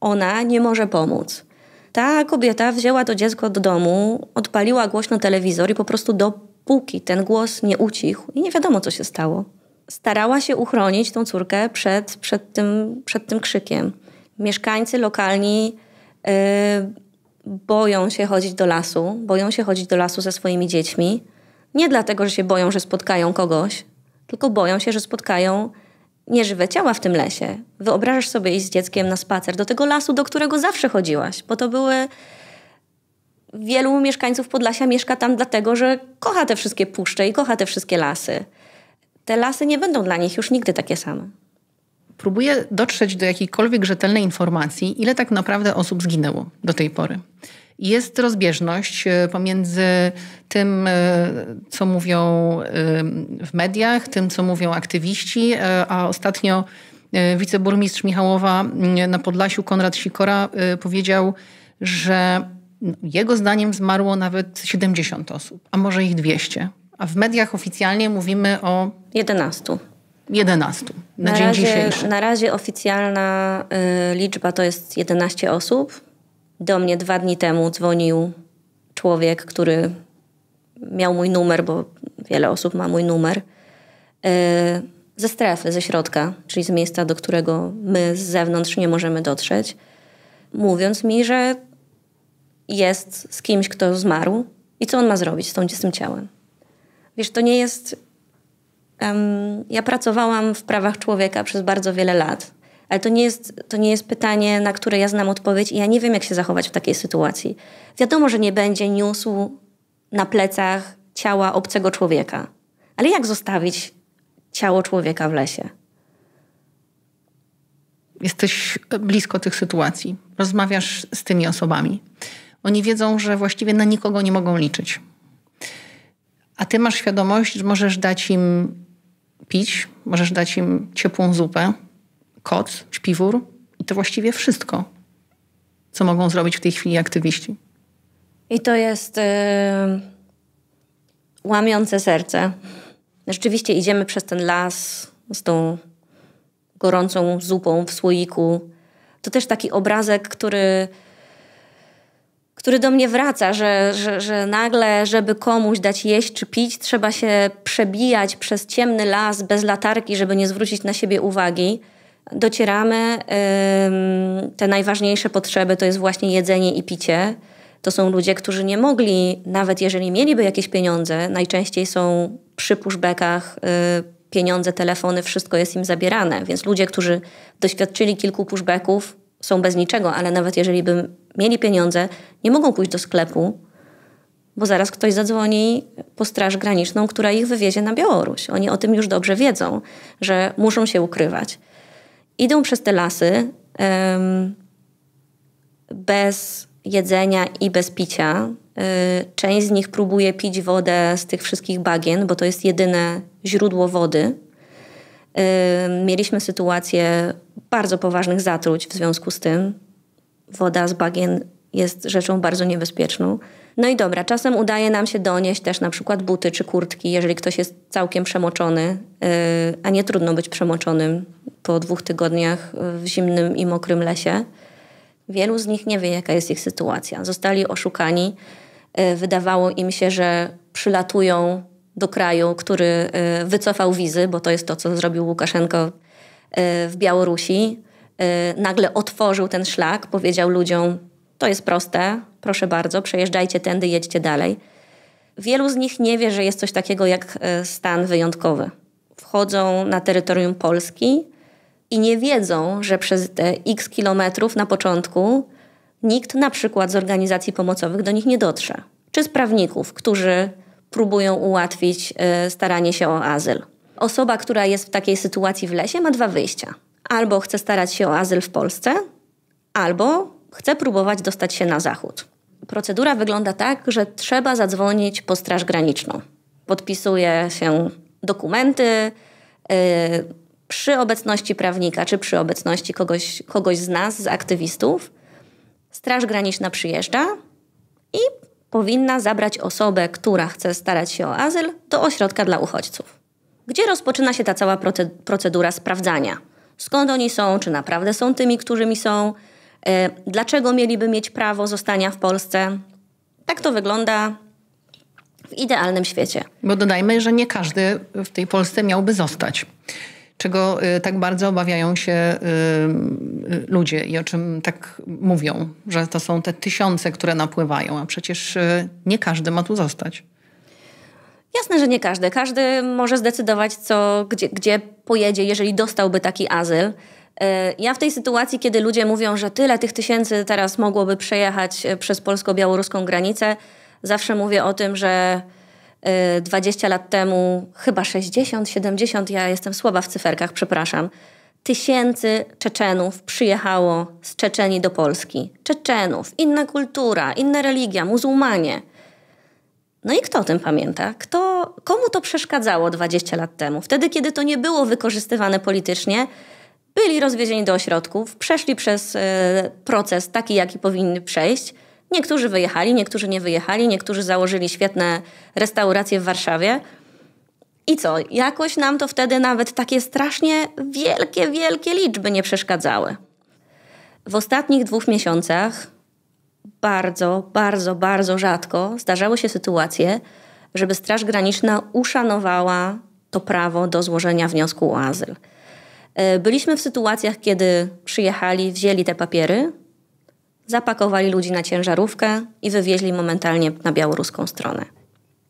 ona nie może pomóc. Ta kobieta wzięła to dziecko do domu, odpaliła głośno telewizor i po prostu dopóki ten głos nie ucichł i nie wiadomo, co się stało, starała się uchronić tą córkę przed, przed, tym, przed tym krzykiem. Mieszkańcy lokalni Yy, boją się chodzić do lasu, boją się chodzić do lasu ze swoimi dziećmi. Nie dlatego, że się boją, że spotkają kogoś, tylko boją się, że spotkają nieżywe ciała w tym lesie. Wyobrażasz sobie iść z dzieckiem na spacer do tego lasu, do którego zawsze chodziłaś, bo to były. Wielu mieszkańców Podlasia mieszka tam dlatego, że kocha te wszystkie puszcze i kocha te wszystkie lasy. Te lasy nie będą dla nich już nigdy takie same. Próbuję dotrzeć do jakiejkolwiek rzetelnej informacji, ile tak naprawdę osób zginęło do tej pory. Jest rozbieżność e, pomiędzy tym, e, co mówią e, w mediach, tym, co mówią aktywiści, a ostatnio wiceburmistrz Michałowa mm, na Podlasiu Konrad Sikora powiedział, że jego zdaniem zmarło nawet 70 osób, a może ich 200. A w mediach oficjalnie mówimy o 11. 11 na, na dzień razie, dzisiejszy. Na razie oficjalna y, liczba to jest 11 osób. Do mnie dwa dni temu dzwonił człowiek, który miał mój numer, bo wiele osób ma mój numer, y, ze strefy, ze środka, czyli z miejsca, do którego my z zewnątrz nie możemy dotrzeć, mówiąc mi, że jest z kimś, kto zmarł i co on ma zrobić z, tą, z tym ciałem. Wiesz, to nie jest ja pracowałam w prawach człowieka przez bardzo wiele lat. Ale to nie, jest, to nie jest pytanie, na które ja znam odpowiedź i ja nie wiem, jak się zachować w takiej sytuacji. Wiadomo, że nie będzie niósł na plecach ciała obcego człowieka. Ale jak zostawić ciało człowieka w lesie? Jesteś blisko tych sytuacji. Rozmawiasz z tymi osobami. Oni wiedzą, że właściwie na nikogo nie mogą liczyć. A ty masz świadomość, że możesz dać im pić, możesz dać im ciepłą zupę, koc, śpiwór i to właściwie wszystko, co mogą zrobić w tej chwili aktywiści. I to jest yy, łamiące serce. Rzeczywiście idziemy przez ten las z tą gorącą zupą w słoiku. To też taki obrazek, który który do mnie wraca, że, że, że nagle, żeby komuś dać jeść czy pić, trzeba się przebijać przez ciemny las bez latarki, żeby nie zwrócić na siebie uwagi. Docieramy, te najważniejsze potrzeby to jest właśnie jedzenie i picie. To są ludzie, którzy nie mogli, nawet jeżeli mieliby jakieś pieniądze, najczęściej są przy pushbackach, y, pieniądze, telefony, wszystko jest im zabierane. Więc ludzie, którzy doświadczyli kilku pushbacków, są bez niczego, ale nawet jeżeli by mieli pieniądze, nie mogą pójść do sklepu, bo zaraz ktoś zadzwoni po Straż Graniczną, która ich wywiezie na Białoruś. Oni o tym już dobrze wiedzą, że muszą się ukrywać. Idą przez te lasy um, bez jedzenia i bez picia. E, część z nich próbuje pić wodę z tych wszystkich bagien, bo to jest jedyne źródło wody. Mieliśmy sytuację bardzo poważnych zatruć w związku z tym. Woda z bagien jest rzeczą bardzo niebezpieczną. No i dobra, czasem udaje nam się donieść też na przykład buty czy kurtki, jeżeli ktoś jest całkiem przemoczony, y, a nie trudno być przemoczonym po dwóch tygodniach w zimnym i mokrym lesie. Wielu z nich nie wie, jaka jest ich sytuacja. Zostali oszukani. Y, wydawało im się, że przylatują do kraju, który e, wycofał wizy, bo to jest to, co zrobił Łukaszenko e, w Białorusi. E, nagle otworzył ten szlak, powiedział ludziom: To jest proste, proszę bardzo, przejeżdżajcie tędy, jedźcie dalej. Wielu z nich nie wie, że jest coś takiego jak stan wyjątkowy. Wchodzą na terytorium Polski i nie wiedzą, że przez te x kilometrów na początku nikt na przykład z organizacji pomocowych do nich nie dotrze. Czy z prawników, którzy próbują ułatwić e, staranie się o azyl. Osoba, która jest w takiej sytuacji w lesie, ma dwa wyjścia. Albo chce starać się o azyl w Polsce, albo chce próbować dostać się na zachód. Procedura wygląda tak, że trzeba zadzwonić po Straż Graniczną. Podpisuje się dokumenty e, przy obecności prawnika czy przy obecności kogoś, kogoś z nas, z aktywistów. Straż Graniczna przyjeżdża i powinna zabrać osobę, która chce starać się o azyl, do ośrodka dla uchodźców. Gdzie rozpoczyna się ta cała procedura sprawdzania? Skąd oni są? Czy naprawdę są tymi, którymi są? E, dlaczego mieliby mieć prawo zostania w Polsce? Tak to wygląda w idealnym świecie. Bo dodajmy, że nie każdy w tej Polsce miałby zostać czego y, tak bardzo obawiają się y, y, ludzie i o czym tak mówią, że to są te tysiące, które napływają, a przecież nie każdy ma tu zostać. Jasne, że nie każdy. Każdy może zdecydować, co, gdzie, gdzie pojedzie, jeżeli dostałby taki azyl. Ja w tej sytuacji, kiedy ludzie mówią, że tyle tych tysięcy teraz mogłoby przejechać przez polsko-białoruską granicę, zawsze mówię o tym, że 20 e, lat temu, chyba 60, 70, ja jestem słaba w cyferkach, przepraszam, tysięcy Czeczenów przyjechało z Czeczeni do Polski. Czeczenów, inna kultura, inna religia, muzułmanie. No i kto o tym pamięta? Kto, komu to przeszkadzało 20 lat temu? Wtedy, kiedy to nie było wykorzystywane politycznie, byli rozwiezieni do ośrodków, przeszli przez e, proces taki, jaki powinny przejść – Niektórzy wyjechali, niektórzy nie wyjechali, niektórzy założyli świetne restauracje w Warszawie. I co? Jakoś nam to wtedy nawet takie strasznie wielkie, wielkie liczby nie przeszkadzały. W ostatnich dwóch miesiącach bardzo, bardzo, bardzo rzadko zdarzały się sytuacje, żeby Straż Graniczna uszanowała to prawo do złożenia wniosku o azyl. E, byliśmy w sytuacjach, kiedy przyjechali, wzięli te papiery, zapakowali ludzi na ciężarówkę i wywieźli momentalnie na białoruską stronę.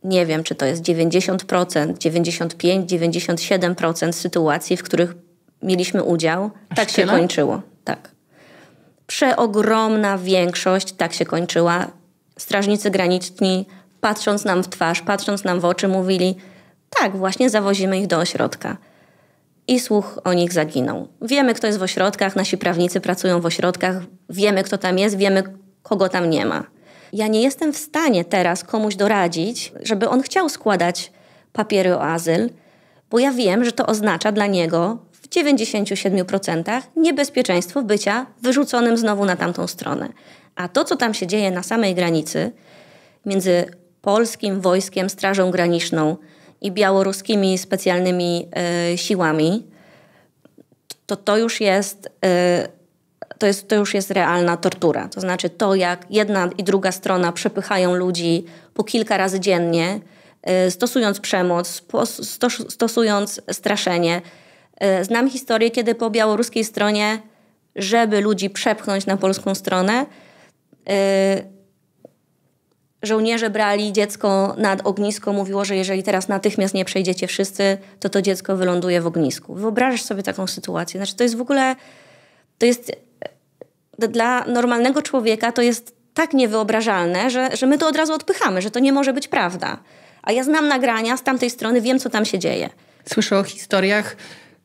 Nie wiem, czy to jest 90%, 95%, 97% sytuacji, w których mieliśmy udział, Aż tak tyle? się kończyło. Tak. Przeogromna większość tak się kończyła. Strażnicy graniczni, patrząc nam w twarz, patrząc nam w oczy, mówili: tak, właśnie zawozimy ich do ośrodka i słuch o nich zaginął. Wiemy, kto jest w ośrodkach, nasi prawnicy pracują w ośrodkach, wiemy, kto tam jest, wiemy, kogo tam nie ma. Ja nie jestem w stanie teraz komuś doradzić, żeby on chciał składać papiery o azyl, bo ja wiem, że to oznacza dla niego w 97% niebezpieczeństwo bycia wyrzuconym znowu na tamtą stronę. A to, co tam się dzieje na samej granicy między polskim wojskiem, Strażą Graniczną, i białoruskimi specjalnymi e, siłami, to to już jest. E, to, jest, to już jest realna tortura. To znaczy to, jak jedna i druga strona przepychają ludzi po kilka razy dziennie, e, stosując przemoc, stosując straszenie. Znam historię, kiedy po białoruskiej stronie, żeby ludzi przepchnąć na polską stronę, Żołnierze brali dziecko nad ognisko, mówiło, że jeżeli teraz natychmiast nie przejdziecie wszyscy, to to dziecko wyląduje w ognisku. Wyobrażasz sobie taką sytuację? Znaczy, to jest w ogóle, to jest e, dla normalnego człowieka to jest tak niewyobrażalne, że, że my to od razu odpychamy, że to nie może być prawda. A ja znam nagrania z tamtej strony, wiem, co tam się dzieje. Słyszę o historiach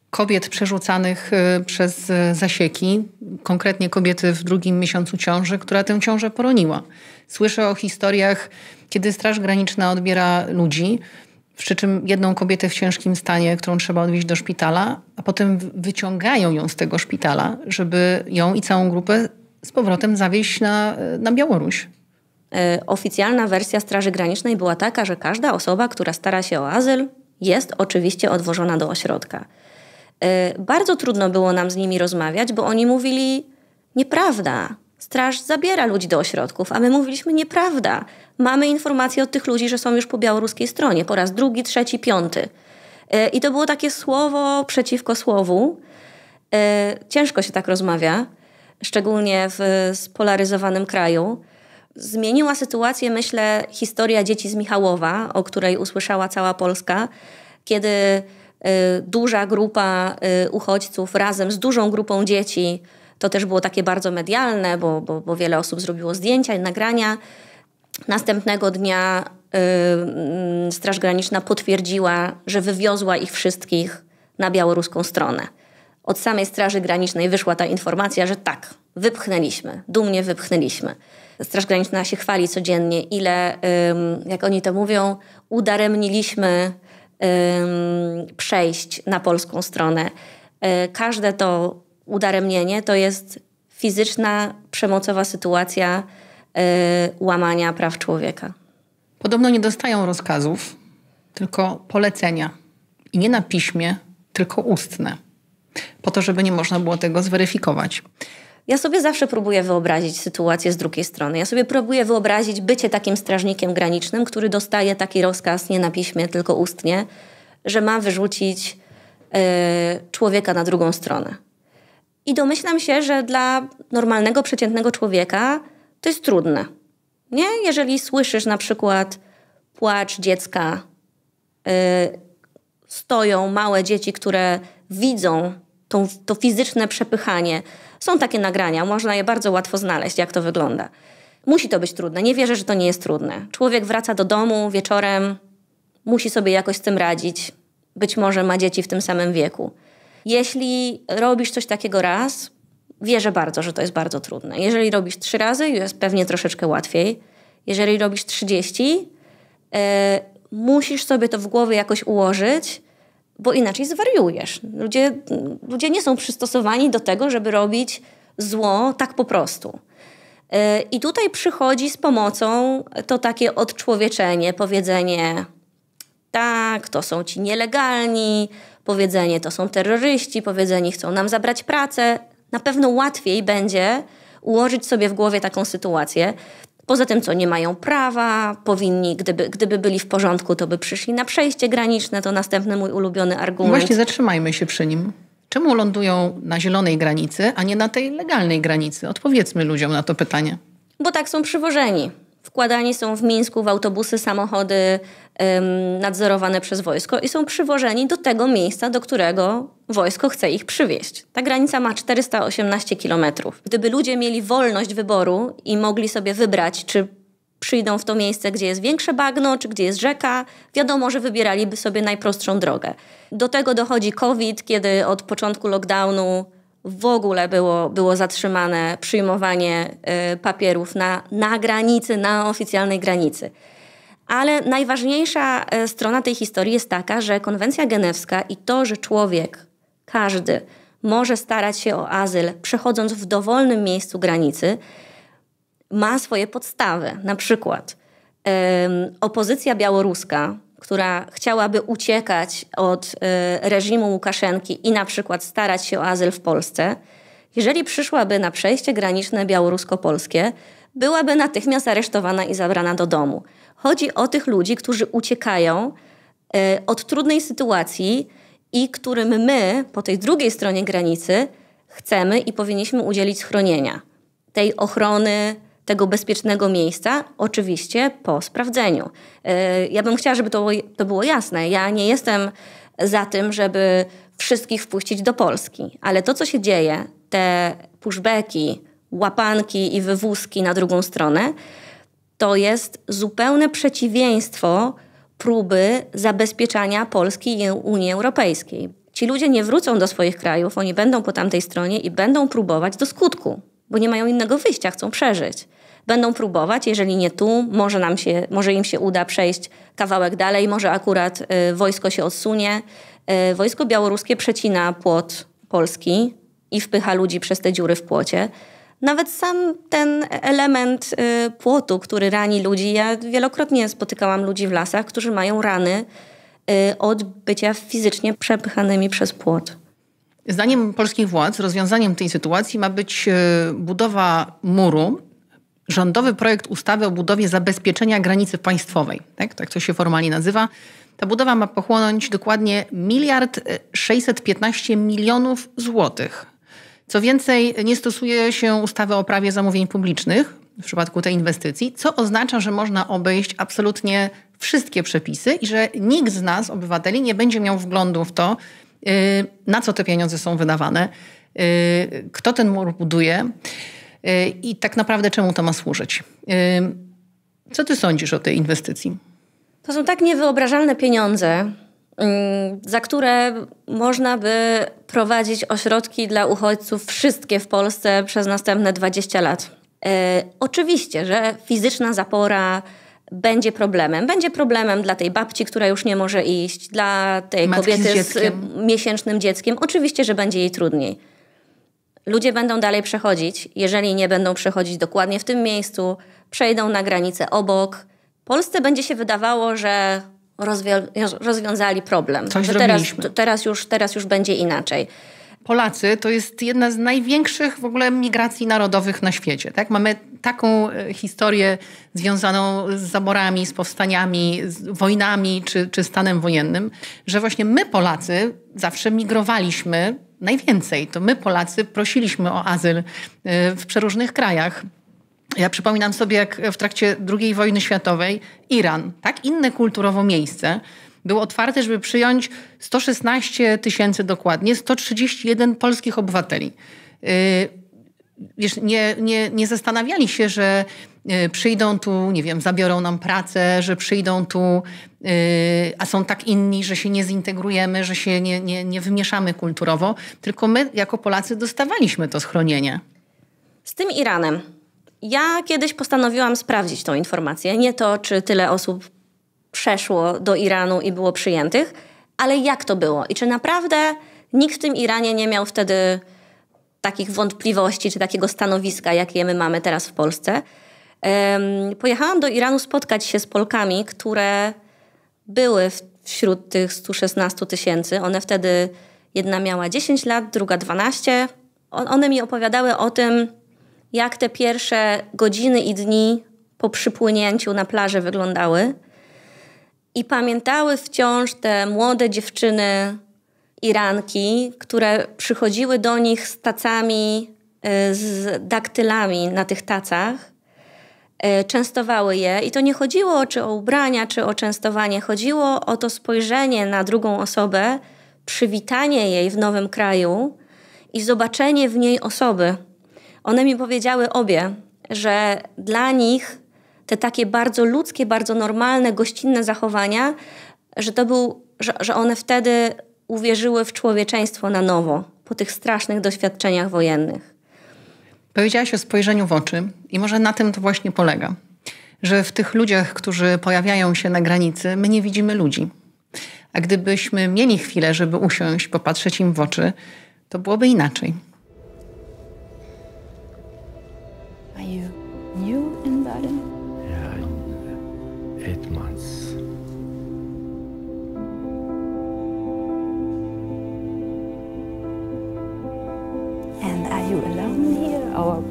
kobiet przerzucanych y, przez y, zasieki, konkretnie kobiety w drugim miesiącu ciąży, która tę ciążę poroniła. Słyszę o historiach, kiedy Straż Graniczna odbiera ludzi, przy czym jedną kobietę w ciężkim stanie, którą trzeba odwieźć do szpitala, a potem wyciągają ją z tego szpitala, żeby ją i całą grupę z powrotem zawieźć na, y, na Białoruś. E, oficjalna wersja Straży Granicznej była taka, że każda osoba, która stara się o azyl, jest oczywiście odwożona do ośrodka. E, bardzo trudno było nam z nimi rozmawiać, bo oni mówili nieprawda. Straż zabiera ludzi do ośrodków, a my mówiliśmy nieprawda. Mamy informacje od tych ludzi, że są już po białoruskiej stronie po raz drugi, trzeci, piąty. E, I to było takie słowo przeciwko słowu. E, ciężko się tak rozmawia, szczególnie w spolaryzowanym kraju. Zmieniła sytuację, myślę, historia dzieci z Michałowa, o której usłyszała cała Polska, kiedy Y, duża grupa y, uchodźców razem z dużą grupą dzieci. To też było takie bardzo medialne, bo, bo, bo wiele osób zrobiło zdjęcia i nagrania. Następnego dnia y, mm, Straż Graniczna potwierdziła, że wywiozła ich wszystkich na białoruską stronę. Od samej Straży Granicznej wyszła ta informacja, że tak, wypchnęliśmy, dumnie wypchnęliśmy. Straż Graniczna się chwali codziennie, ile, jak oni to mówią, udaremniliśmy przejść na polską stronę. E, każde to udaremnienie to jest fizyczna, przemocowa sytuacja e, łamania praw człowieka. Podobno nie dostają rozkazów, tylko polecenia. I nie na piśmie, tylko ustne. Po to, żeby nie można było tego zweryfikować. Ja sobie zawsze próbuję wyobrazić sytuację z drugiej strony. Ja sobie próbuję wyobrazić bycie takim strażnikiem granicznym, który dostaje taki rozkaz nie na piśmie, tylko ustnie, że ma wyrzucić e, człowieka na drugą stronę. I domyślam się, że dla normalnego, przeciętnego człowieka to jest trudne. Nie? Jeżeli słyszysz na przykład płacz dziecka, e, stoją małe dzieci, które widzą tą, to fizyczne przepychanie. Są takie nagrania, można je bardzo łatwo znaleźć, jak to wygląda. Musi to być trudne, nie wierzę, że to nie jest trudne. Człowiek wraca do domu wieczorem, musi sobie jakoś z tym radzić. Być może ma dzieci w tym samym wieku. Jeśli robisz coś takiego raz, wierzę bardzo, że to jest bardzo trudne. Jeżeli robisz trzy razy, jest pewnie troszeczkę łatwiej. Jeżeli robisz trzydzieści yy, musisz sobie to w głowie jakoś ułożyć bo inaczej zwariujesz. Ludzie, ludzie nie są przystosowani do tego, żeby robić zło tak po prostu. Y, I tutaj przychodzi z pomocą to takie odczłowieczenie, powiedzenie tak, to są ci nielegalni, powiedzenie to są terroryści, powiedzenie chcą nam zabrać pracę. Na pewno łatwiej będzie ułożyć sobie w głowie taką sytuację, Poza tym, co nie mają prawa, powinni, gdyby, gdyby byli w porządku, to by przyszli na przejście graniczne, to następny mój ulubiony argument. Właśnie zatrzymajmy się przy nim. Czemu lądują na zielonej granicy, a nie na tej legalnej granicy? Odpowiedzmy ludziom na to pytanie. Bo tak są przywożeni. Wkładani są w Mińsku w autobusy, samochody, nadzorowane przez wojsko i są przywożeni do tego miejsca, do którego wojsko chce ich przywieźć. Ta granica ma 418 kilometrów. Gdyby ludzie mieli wolność wyboru i mogli sobie wybrać, czy przyjdą w to miejsce, gdzie jest większe bagno, czy gdzie jest rzeka, wiadomo, że wybieraliby sobie najprostszą drogę. Do tego dochodzi COVID, kiedy od początku lockdownu w ogóle było, było zatrzymane przyjmowanie y, papierów na, na granicy, na oficjalnej granicy. Ale najważniejsza e, strona tej historii jest taka, że konwencja genewska i to, że człowiek, każdy, może starać się o azyl, przechodząc w dowolnym miejscu granicy, ma swoje podstawy. Na przykład opozycja białoruska, która chciałaby uciekać od e, reżimu Łukaszenki i na przykład starać się o azyl w Polsce, jeżeli przyszłaby na przejście graniczne białorusko-polskie, byłaby natychmiast aresztowana i zabrana do domu. Chodzi o tych ludzi, którzy uciekają e, od trudnej sytuacji i którym my po tej drugiej stronie granicy chcemy i powinniśmy udzielić schronienia, tej ochrony, tego bezpiecznego miejsca, oczywiście po sprawdzeniu. E, ja bym chciała, żeby to, to było jasne. Ja nie jestem za tym, żeby wszystkich wpuścić do Polski, ale to, co się dzieje, te pushbacki, łapanki i wywózki na drugą stronę, to jest zupełne przeciwieństwo próby zabezpieczania Polski i Unii Europejskiej. Ci ludzie nie wrócą do swoich krajów, oni będą po tamtej stronie i będą próbować do skutku, bo nie mają innego wyjścia, chcą przeżyć. Będą próbować, jeżeli nie tu, może, nam się, może im się uda przejść kawałek dalej, może akurat y, wojsko się odsunie. Y, wojsko białoruskie przecina płot Polski i wpycha ludzi przez te dziury w płocie. Nawet sam ten element y, płotu, który rani ludzi, ja wielokrotnie spotykałam ludzi w lasach, którzy mają rany y, od bycia fizycznie przepychanymi przez płot. Zdaniem polskich władz rozwiązaniem tej sytuacji ma być y, budowa muru, rządowy projekt ustawy o budowie zabezpieczenia granicy państwowej, tak, tak to się formalnie nazywa. Ta budowa ma pochłonąć dokładnie miliard 615 milionów złotych. Co więcej, nie stosuje się ustawy o prawie zamówień publicznych w przypadku tej inwestycji, co oznacza, że można obejść absolutnie wszystkie przepisy i że nikt z nas, obywateli, nie będzie miał wglądu w to, y, na co te pieniądze są wydawane, y, kto ten mur buduje y, i tak naprawdę czemu to ma służyć. Co ty sądzisz o tej inwestycji? To są tak niewyobrażalne pieniądze, Mm, za które można by prowadzić ośrodki dla uchodźców wszystkie w Polsce przez następne 20 lat. E, oczywiście, że fizyczna zapora będzie problemem. Będzie problemem dla tej babci, która już nie może iść, dla tej Matki kobiety z, z miesięcznym dzieckiem. Oczywiście, że będzie jej trudniej. Ludzie będą dalej przechodzić. Jeżeli nie będą przechodzić dokładnie w tym miejscu, przejdą na granicę obok. Polsce będzie się wydawało, że rozwią- rozwiązali problem. Coś teraz, teraz, już, teraz już będzie inaczej. Polacy to jest jedna z największych w ogóle migracji narodowych na świecie. Tak? Mamy taką e, historię związaną z zaborami, z powstaniami, z wojnami czy, czy stanem wojennym, że właśnie my Polacy zawsze migrowaliśmy najwięcej. To my Polacy prosiliśmy o azyl e, w przeróżnych krajach. Ja przypominam sobie, jak w trakcie II wojny światowej Iran, tak inne kulturowo miejsce, był otwarty, żeby przyjąć 116 tysięcy dokładnie, 131 polskich obywateli. Y, wiesz, nie, nie, nie zastanawiali się, że y, przyjdą tu, nie wiem, zabiorą nam pracę, że przyjdą tu, y, a są tak inni, że się nie zintegrujemy, że się nie, nie, nie wymieszamy kulturowo, tylko my jako Polacy dostawaliśmy to schronienie. Z tym Iranem ja kiedyś postanowiłam sprawdzić tą informację. Nie to, czy tyle osób przeszło do Iranu i było przyjętych, ale jak to było i czy naprawdę nikt w tym Iranie nie miał wtedy takich wątpliwości czy takiego stanowiska, jakie my mamy teraz w Polsce. Um, pojechałam do Iranu spotkać się z Polkami, które były wśród tych 116 tysięcy. One wtedy, jedna miała 10 lat, druga 12. One mi opowiadały o tym, jak te pierwsze godziny i dni po przypłynięciu na plaży wyglądały. I pamiętały wciąż te młode dziewczyny Iranki, które przychodziły do nich z tacami, y, z daktylami na tych tacach. Y, częstowały je i to nie chodziło czy o ubrania, czy o częstowanie. Chodziło o to spojrzenie na drugą osobę, przywitanie jej w nowym kraju i zobaczenie w niej osoby, one mi powiedziały obie, że dla nich te takie bardzo ludzkie, bardzo normalne, gościnne zachowania, że to był, że, że one wtedy uwierzyły w człowieczeństwo na nowo po tych strasznych doświadczeniach wojennych. Powiedziałaś o spojrzeniu w oczy i może na tym to właśnie polega, że w tych ludziach, którzy pojawiają się na granicy, my nie widzimy ludzi. A gdybyśmy mieli chwilę, żeby usiąść, popatrzeć im w oczy, to byłoby inaczej. you new in Berlin? Yeah, eight months. And are you alone here or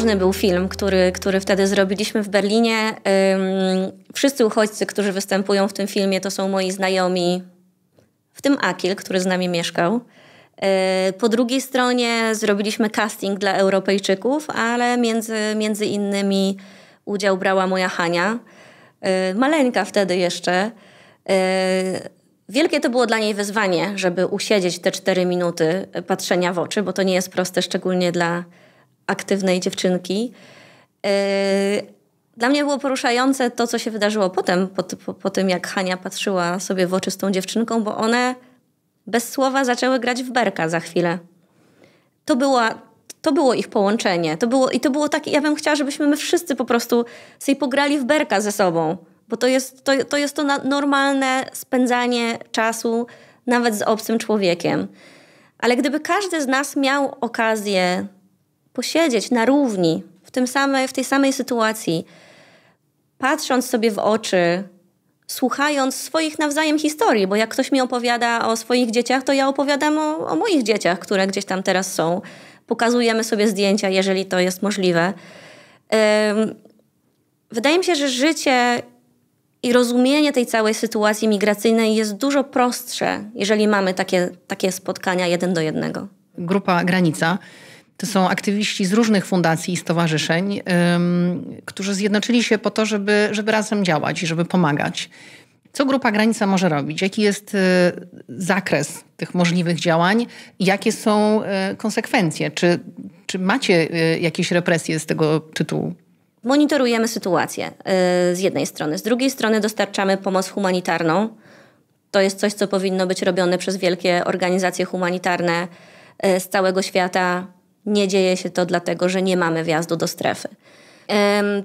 ważny był film, który, który wtedy zrobiliśmy w Berlinie. Wszyscy uchodźcy, którzy występują w tym filmie, to są moi znajomi, w tym Akil, który z nami mieszkał. Yy, po drugiej stronie zrobiliśmy casting dla Europejczyków, ale między, między innymi udział brała moja Hania, yy, maleńka wtedy jeszcze. Yy, wielkie to było dla niej wyzwanie, żeby usiedzieć te cztery minuty patrzenia w oczy, bo to nie jest proste, szczególnie dla, aktywnej dziewczynki. E, dla mnie było poruszające to, co się wydarzyło potem, po, po, po tym jak Hania patrzyła sobie w oczy z tą dziewczynką, bo one bez słowa zaczęły grać w berka za chwilę. To była to było ich połączenie. To było, I to było takie, ja bym chciała, żebyśmy my wszyscy po prostu sobie pograli w berka ze sobą, bo to jest to, to, jest to normalne spędzanie czasu nawet z obcym człowiekiem. Ale gdyby każdy z nas miał okazję posiedzieć na równi, w, tym samej w tej samej sytuacji, patrząc sobie w oczy, słuchając swoich nawzajem historii, bo jak ktoś mi opowiada o swoich dzieciach, to ja opowiadam o, o moich dzieciach, które gdzieś tam teraz są. Pokazujemy sobie zdjęcia, jeżeli to jest możliwe. wydaje mi się, że życie i rozumienie tej całej sytuacji migracyjnej jest dużo prostsze, jeżeli mamy takie, takie spotkania jeden do jednego. Grupa Granica to są aktywiści z różnych fundacji i stowarzyszeń, którzy zjednoczyli się po to, żeby, żeby razem działać i żeby pomagać. Co Grupa Granica może robić? Jaki jest e, zakres tych możliwych działań? Jakie są e, konsekwencje? Czy, czy macie e, jakieś represje z tego tytułu? Monitorujemy sytuację z jednej strony. Z drugiej strony dostarczamy pomoc humanitarną. To jest coś, co powinno być robione przez wielkie organizacje humanitarne z całego świata nie dzieje się to dlatego, że nie mamy wjazdu do strefy.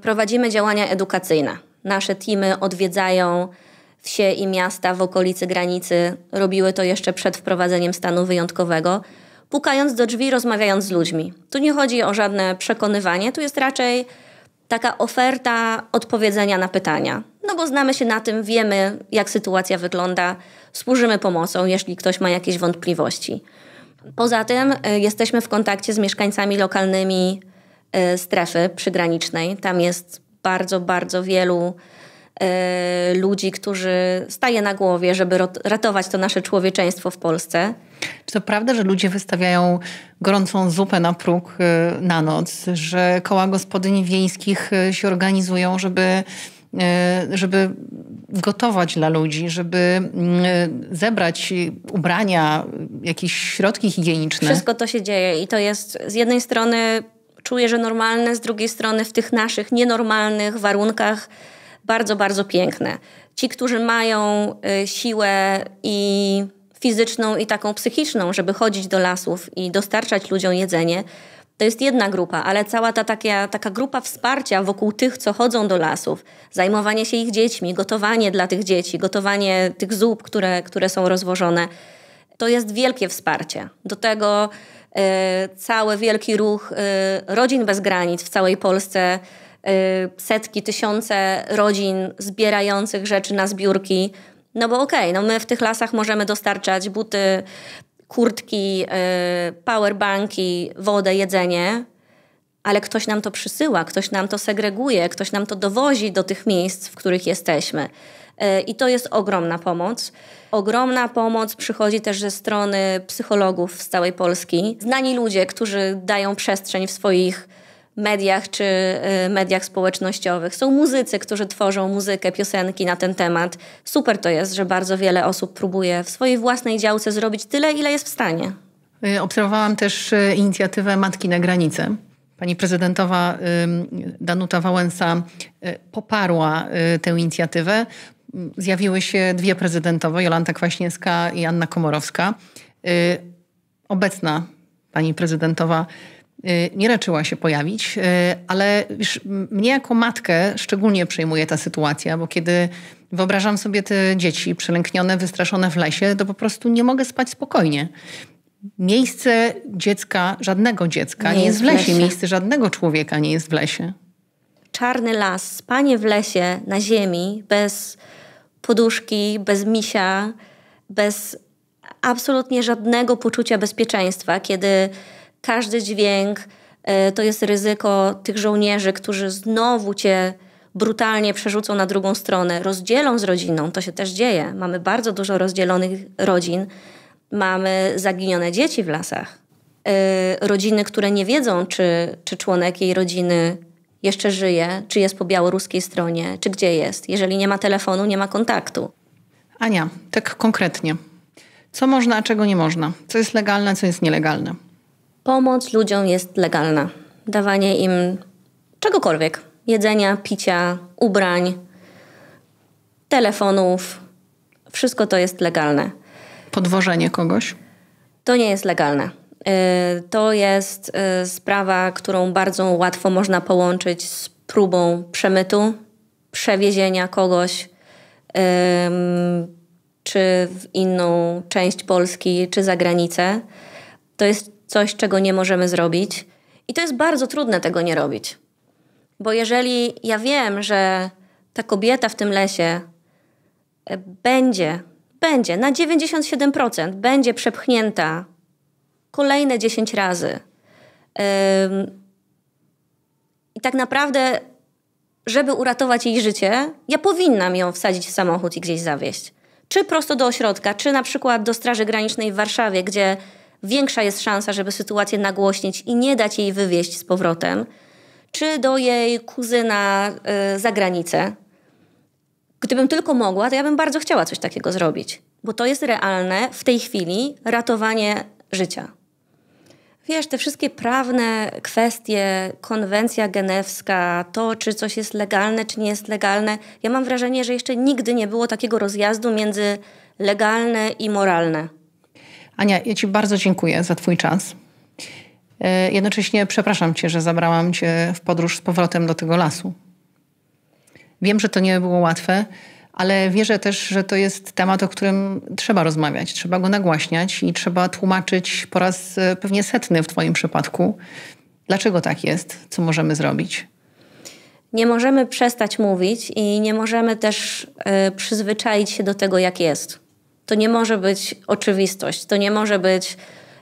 Prowadzimy działania edukacyjne. Nasze teamy odwiedzają wsie i miasta w okolicy granicy. Robiły to jeszcze przed wprowadzeniem stanu wyjątkowego pukając do drzwi, rozmawiając z ludźmi. Tu nie chodzi o żadne przekonywanie, tu jest raczej taka oferta odpowiedzenia na pytania. No bo znamy się na tym, wiemy, jak sytuacja wygląda, służymy pomocą, jeśli ktoś ma jakieś wątpliwości. Poza tym y, jesteśmy w kontakcie z mieszkańcami lokalnymi y, strefy przygranicznej. Tam jest bardzo, bardzo wielu y, ludzi, którzy staje na głowie, żeby ratować to nasze człowieczeństwo w Polsce. Czy to prawda, że ludzie wystawiają gorącą zupę na próg na noc, że koła gospodyń wiejskich się organizują, żeby E, żeby gotować dla ludzi, żeby e, zebrać ubrania, jakieś środki higieniczne. Wszystko to się dzieje i to jest z jednej strony czuję, że normalne, z drugiej strony w tych naszych nienormalnych warunkach bardzo, bardzo piękne. Ci, którzy mają e, siłę i fizyczną i taką psychiczną, żeby chodzić do lasów i dostarczać ludziom jedzenie, to jest jedna grupa, ale cała ta taka, taka grupa wsparcia wokół tych, co chodzą do lasów, zajmowanie się ich dziećmi, gotowanie dla tych dzieci, gotowanie tych zup, które, które są rozwożone, to jest wielkie wsparcie. Do tego y, cały wielki ruch y, rodzin bez granic w całej Polsce, y, setki, tysiące rodzin zbierających rzeczy na zbiórki. No bo okej, okay, no my w tych lasach możemy dostarczać buty, kurtki, e, powerbanki, wodę, jedzenie, ale ktoś nam to przysyła, ktoś nam to segreguje, ktoś nam to dowozi do tych miejsc, w których jesteśmy. E, I to jest ogromna pomoc. Ogromna pomoc przychodzi też ze strony psychologów z całej Polski. Znani ludzie, którzy dają przestrzeń w swoich mediach czy y, mediach społecznościowych. Są muzycy, którzy tworzą muzykę, piosenki na ten temat. Super to jest, że bardzo wiele osób próbuje w swojej własnej działce zrobić tyle, ile jest w stanie. Y, obserwowałam też y, inicjatywę Matki na granicę. Pani prezydentowa Danuta Wałęsa poparła tę inicjatywę. Zjawiły się dwie prezydentowe, Jolanta Kwaśniewska i Anna Komorowska. Obecna pani prezydentowa Y, nie raczyła się pojawić, y, ale mnie jako matkę szczególnie przejmuje ta sytuacja, bo kiedy wyobrażam sobie te dzieci przelęknione, wystraszone w lesie, to po prostu nie mogę spać spokojnie. Miejsce dziecka, żadnego dziecka nie, nie jest w lesie. lesie, miejsce żadnego człowieka nie jest w lesie. Czarny las, spanie w lesie, na ziemi, bez poduszki, bez misia, bez absolutnie żadnego poczucia bezpieczeństwa, kiedy każdy dźwięk e, to jest ryzyko tych żołnierzy, którzy znowu cię brutalnie przerzucą na drugą stronę, rozdzielą z rodziną. To się też dzieje. Mamy bardzo dużo rozdzielonych rodzin. Mamy zaginione dzieci w lasach. E, rodziny, które nie wiedzą, czy, czy członek jej rodziny jeszcze żyje, czy jest po białoruskiej stronie, czy gdzie jest. Jeżeli nie ma telefonu, nie ma kontaktu. Ania, tak konkretnie. Co można, a czego nie można? Co jest legalne, a co jest nielegalne? Pomoc ludziom jest legalna. Dawanie im czegokolwiek jedzenia, picia, ubrań, telefonów wszystko to jest legalne. Podwożenie kogoś? To nie jest legalne. Y, to jest y, sprawa, którą bardzo łatwo można połączyć z próbą przemytu, przewiezienia kogoś czy w inną część Polski, czy za granicę. To jest coś, czego nie możemy zrobić. I to jest bardzo trudne tego nie robić. Bo jeżeli ja wiem, że ta kobieta w tym lesie e, będzie, będzie na 97% będzie przepchnięta kolejne 10 razy. I tak naprawdę, żeby uratować jej życie, ja powinnam ją wsadzić w samochód i gdzieś zawieść. Czy prosto do ośrodka, czy na przykład do Straży Granicznej w Warszawie, gdzie większa jest szansa, żeby sytuację nagłośnić i nie dać jej wywieźć z powrotem, czy do jej kuzyna y, za granicę. Gdybym tylko mogła, to ja bym bardzo chciała coś takiego zrobić, bo to jest realne w tej chwili ratowanie życia. Wiesz, te wszystkie prawne kwestie, konwencja genewska, to czy coś jest legalne, czy nie jest legalne, ja mam wrażenie, że jeszcze nigdy nie było takiego rozjazdu między legalne i moralne. Ania, ja Ci bardzo dziękuję za Twój czas. E, jednocześnie przepraszam Cię, że zabrałam Cię w podróż z powrotem do tego lasu. Wiem, że to nie było łatwe, ale wierzę też, że to jest temat, o którym trzeba rozmawiać, trzeba go nagłaśniać i trzeba tłumaczyć po raz e, pewnie setny w Twoim przypadku, dlaczego tak jest, co możemy zrobić. Nie możemy przestać mówić i nie możemy też y, przyzwyczaić się do tego, jak jest. To nie może być oczywistość, to nie może być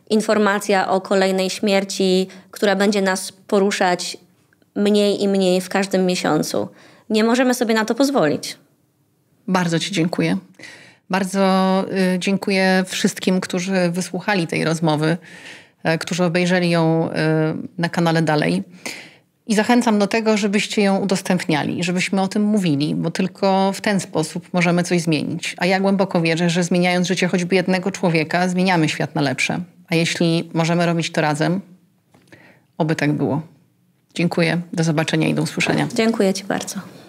informacja o kolejnej śmierci, która będzie nas poruszać mniej i mniej w każdym miesiącu. Nie możemy sobie na to pozwolić. Bardzo Ci dziękuję. Bardzo y, dziękuję wszystkim, którzy wysłuchali tej rozmowy, e, którzy obejrzeli ją y, na kanale dalej. I zachęcam do tego, żebyście ją udostępniali, żebyśmy o tym mówili, bo tylko w ten sposób możemy coś zmienić. A ja głęboko wierzę, że zmieniając życie choćby jednego człowieka, zmieniamy świat na lepsze. A jeśli możemy robić to razem, oby tak było. Dziękuję, do zobaczenia i do usłyszenia. Dziękuję Ci bardzo.